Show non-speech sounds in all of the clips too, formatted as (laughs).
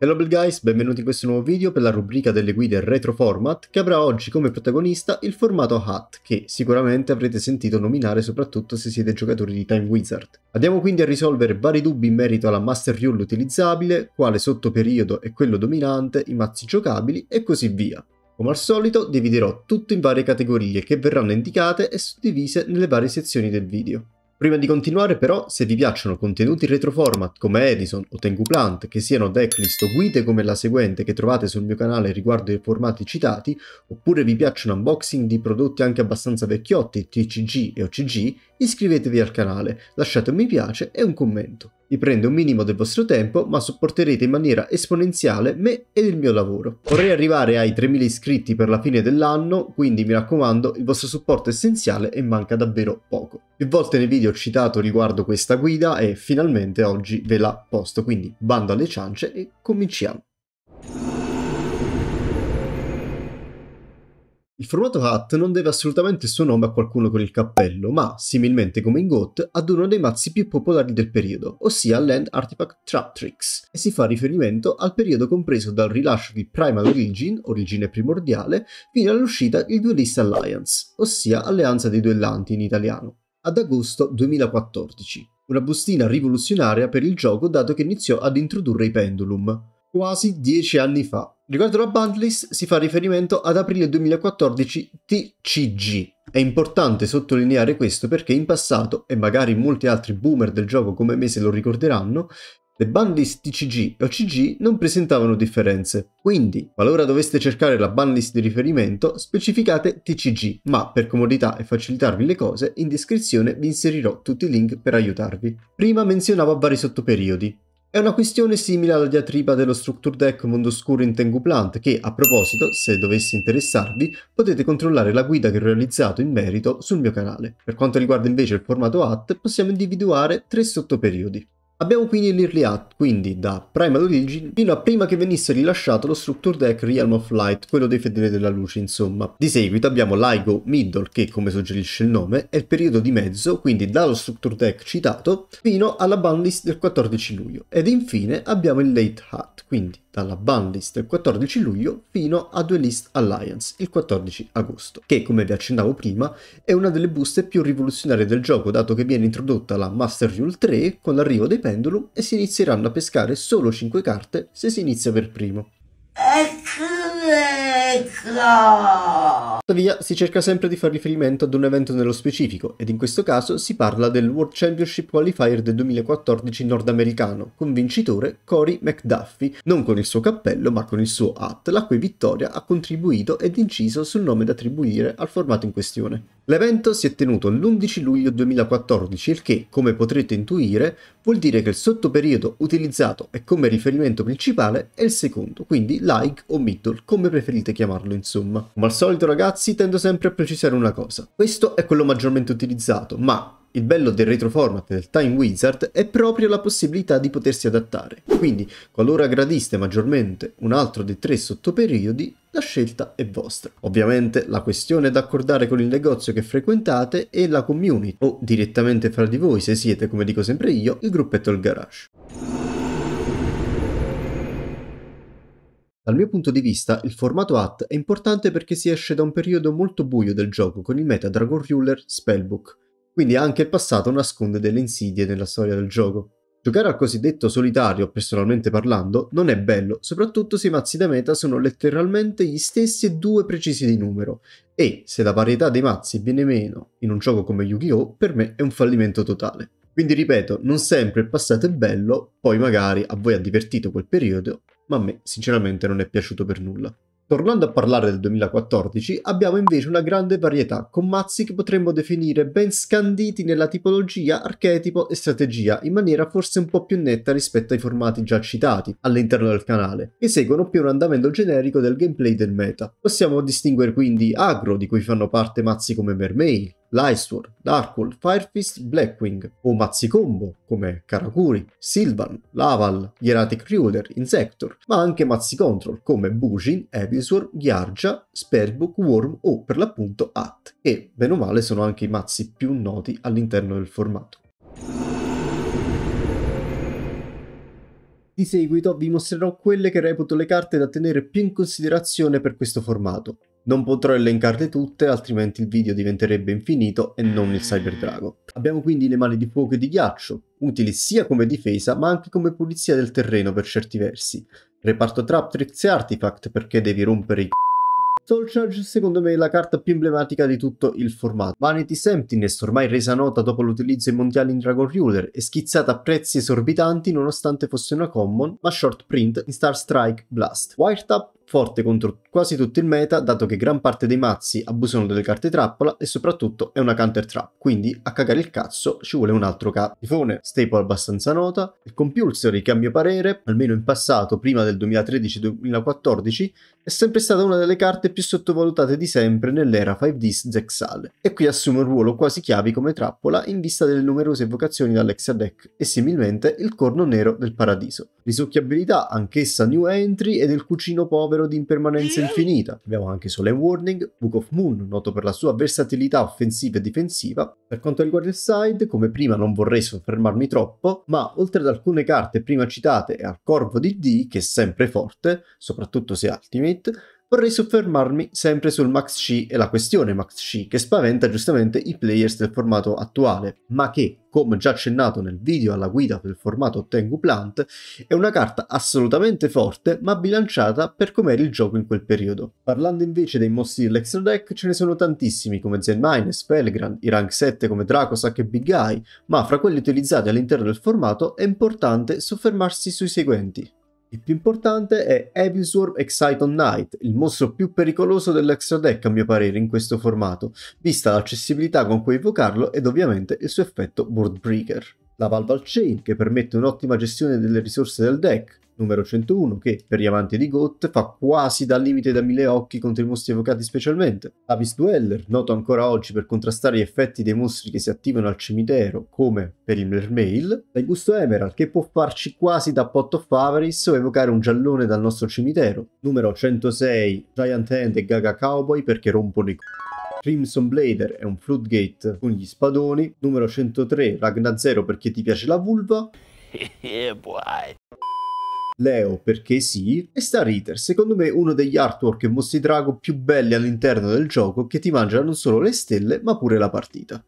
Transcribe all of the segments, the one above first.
Hello Bell Guys, benvenuti in questo nuovo video per la rubrica delle guide retro format che avrà oggi come protagonista il formato HAT che sicuramente avrete sentito nominare soprattutto se siete giocatori di Time Wizard. Andiamo quindi a risolvere vari dubbi in merito alla Master Rule utilizzabile, quale sottoperiodo è quello dominante, i mazzi giocabili e così via. Come al solito dividerò tutto in varie categorie che verranno indicate e suddivise nelle varie sezioni del video. Prima di continuare però, se vi piacciono contenuti retroformat come Edison o Tengu Plant, che siano decklist o guide come la seguente che trovate sul mio canale riguardo i formati citati, oppure vi piacciono unboxing di prodotti anche abbastanza vecchiotti, TCG e OCG, iscrivetevi al canale, lasciate un mi piace e un commento. Vi prende un minimo del vostro tempo, ma supporterete in maniera esponenziale me ed il mio lavoro. Vorrei arrivare ai 3000 iscritti per la fine dell'anno, quindi mi raccomando, il vostro supporto è essenziale e manca davvero poco. Più volte nel video ho citato riguardo questa guida e finalmente oggi ve la posto, quindi bando alle ciance e cominciamo. Il formato HAT non deve assolutamente il suo nome a qualcuno con il cappello, ma, similmente come in GOT, ad uno dei mazzi più popolari del periodo, ossia Land Artifact Trap Tricks, e si fa riferimento al periodo compreso dal rilascio di Primal Origin, origine primordiale, fino all'uscita di Duelist Alliance, ossia Alleanza dei Duellanti in italiano, ad agosto 2014. Una bustina rivoluzionaria per il gioco dato che iniziò ad introdurre i pendulum, quasi dieci anni fa, Riguardo la Bandlist si fa riferimento ad aprile 2014 TCG. È importante sottolineare questo perché in passato, e magari molti altri boomer del gioco come me se lo ricorderanno, le Bandlist TCG e OCG non presentavano differenze, quindi qualora doveste cercare la Bandlist di riferimento specificate TCG, ma per comodità e facilitarvi le cose in descrizione vi inserirò tutti i link per aiutarvi. Prima menzionavo vari sottoperiodi, è una questione simile alla diatriba dello structure deck Mondo Scuro in Tengu Plant che, a proposito, se dovesse interessarvi, potete controllare la guida che ho realizzato in merito sul mio canale. Per quanto riguarda invece il formato AT, possiamo individuare tre sottoperiodi. Abbiamo quindi l'Early Act, quindi da Primal Origin fino a prima che venisse rilasciato lo Structure Deck Realm of Light, quello dei Fedeli della Luce insomma. Di seguito abbiamo l'Igo Middle che, come suggerisce il nome, è il periodo di mezzo, quindi dallo Structure Deck citato, fino alla Boundless del 14 luglio. Ed infine abbiamo il Late Hat, quindi dalla ban il 14 luglio fino a Duelist Alliance il 14 agosto, che come vi accennavo prima è una delle buste più rivoluzionarie del gioco dato che viene introdotta la Master Rule 3 con l'arrivo dei pendulum e si inizieranno a pescare solo 5 carte se si inizia per primo sicurezza! Tuttavia, si cerca sempre di far riferimento ad un evento nello specifico, ed in questo caso si parla del World Championship Qualifier del 2014 nordamericano, con vincitore Cory McDuffie, non con il suo cappello ma con il suo hat, la cui vittoria ha contribuito ed inciso sul nome da attribuire al formato in questione. L'evento si è tenuto l'11 luglio 2014, il che, come potrete intuire, vuol dire che il sottoperiodo utilizzato e come riferimento principale è il secondo, quindi like o middle, come preferite chiamarlo insomma. Come al solito ragazzi, tendo sempre a precisare una cosa. Questo è quello maggiormente utilizzato, ma il bello del retroformat del Time Wizard è proprio la possibilità di potersi adattare, quindi qualora gradiste maggiormente un altro dei tre sottoperiodi, la scelta è vostra. Ovviamente la questione è da accordare con il negozio che frequentate e la community, o direttamente fra di voi se siete, come dico sempre io, il gruppetto Il Garage. Dal mio punto di vista, il formato AT è importante perché si esce da un periodo molto buio del gioco con il meta Dragon Ruler Spellbook, quindi anche il passato nasconde delle insidie nella storia del gioco. Giocare al cosiddetto solitario, personalmente parlando, non è bello, soprattutto se i mazzi da meta sono letteralmente gli stessi e due precisi di numero, e se la varietà dei mazzi viene meno in un gioco come Yu-Gi-Oh! per me è un fallimento totale. Quindi ripeto, non sempre il passato è bello, poi magari a voi ha divertito quel periodo, ma a me sinceramente non è piaciuto per nulla. Tornando a parlare del 2014, abbiamo invece una grande varietà, con mazzi che potremmo definire ben scanditi nella tipologia, archetipo e strategia, in maniera forse un po' più netta rispetto ai formati già citati all'interno del canale, che seguono più un andamento generico del gameplay del meta. Possiamo distinguere quindi agro, di cui fanno parte mazzi come Vermeil, Lightsword, Darkhold, Firefist, Blackwing o Mazzicombo come Karakuri, Sylvan, Laval, Hieratic Ruder, Insector, ma anche mazzi control come Bushin, Evisor, Ghiargia, Spellbook, Worm o per l'appunto At, e bene o male sono anche i mazzi più noti all'interno del formato. Di seguito vi mostrerò quelle che reputo le carte da tenere più in considerazione per questo formato, non potrò elencarle tutte, altrimenti il video diventerebbe infinito e non il Cyberdrago. Abbiamo quindi le mani di fuoco e di ghiaccio, utili sia come difesa ma anche come pulizia del terreno per certi versi. Reparto trap, tricks e artifact perché devi rompere i c***o. Soul Charge secondo me è la carta più emblematica di tutto il formato. Vanity's Emptiness, ormai resa nota dopo l'utilizzo ai mondiali in Dragon Ruler, è schizzata a prezzi esorbitanti nonostante fosse una common, ma short print in Star Strike Blast. Wiretap forte contro quasi tutto il meta, dato che gran parte dei mazzi abusano delle carte trappola e soprattutto è una counter trap, quindi a cagare il cazzo ci vuole un altro Tifone, Staple abbastanza nota, il compulsory che a mio parere, almeno in passato, prima del 2013-2014, è sempre stata una delle carte più sottovalutate di sempre nell'era 5Ds Zexale, e qui assume un ruolo quasi chiavi come trappola in vista delle numerose evocazioni dall'Exadec e similmente il corno nero del paradiso. Risucchiabilità anch'essa new entry e del cucino povero numero di impermanenza mm. infinita. Abbiamo anche Solen Warning, Book of Moon, noto per la sua versatilità offensiva e difensiva. Per quanto riguarda il side, come prima non vorrei soffermarmi troppo, ma oltre ad alcune carte prima citate e al Corvo di D, che è sempre forte, soprattutto se Ultimate, vorrei soffermarmi sempre sul Max C e la questione Max C che spaventa giustamente i players del formato attuale, ma che, come già accennato nel video alla guida del formato Tengu Plant, è una carta assolutamente forte ma bilanciata per com'era il gioco in quel periodo. Parlando invece dei mossi dell'extra deck ce ne sono tantissimi come Zen Mines, Felgrand, i rank 7 come Dracosac e Big Eye, ma fra quelli utilizzati all'interno del formato è importante soffermarsi sui seguenti. Il più importante è Evisworm Exciton Knight, il mostro più pericoloso dell'extra deck a mio parere in questo formato, vista l'accessibilità con cui evocarlo ed ovviamente il suo effetto board breaker. La Valval Chain, che permette un'ottima gestione delle risorse del deck, numero 101, che per gli amanti di Goth fa quasi da limite da mille occhi contro i mostri evocati specialmente. Avis Dweller, noto ancora oggi per contrastare gli effetti dei mostri che si attivano al cimitero, come per il Mermail, dai gusto Emerald, che può farci quasi da Pot of Avaris o evocare un giallone dal nostro cimitero. Numero 106, Giant Hand e Gaga Cowboy perché rompono i c***o. Crimson Blader è un floodgate con gli spadoni. Numero 103, Ragna Zero perché ti piace la vulva. (laughs) Leo perché sì, e Star Eater, secondo me uno degli artwork e mostri drago più belli all'interno del gioco che ti mangia non solo le stelle ma pure la partita.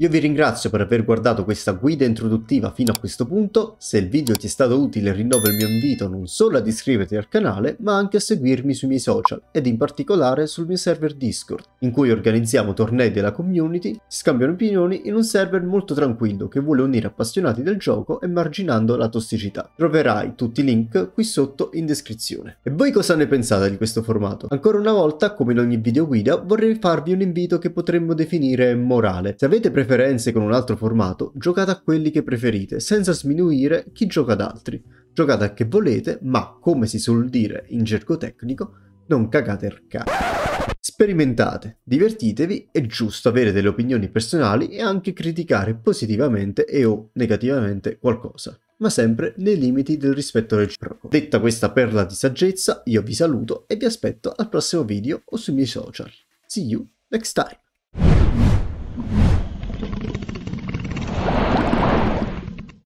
Io vi ringrazio per aver guardato questa guida introduttiva fino a questo punto, se il video ti è stato utile rinnovo il mio invito non solo ad iscriverti al canale ma anche a seguirmi sui miei social ed in particolare sul mio server Discord in cui organizziamo tornei della community, scambiano opinioni in un server molto tranquillo che vuole unire appassionati del gioco e marginando la tossicità. Troverai tutti i link qui sotto in descrizione. E voi cosa ne pensate di questo formato? Ancora una volta come in ogni video guida vorrei farvi un invito che potremmo definire morale. Se avete preferito preferenze con un altro formato, giocate a quelli che preferite, senza sminuire chi gioca ad altri. Giocate a che volete, ma come si suol dire in gergo tecnico, non cagate il cazzo. Sperimentate, divertitevi, è giusto avere delle opinioni personali e anche criticare positivamente e o negativamente qualcosa, ma sempre nei limiti del rispetto reciproco. Detta questa perla di saggezza, io vi saluto e vi aspetto al prossimo video o sui miei social. See you next time!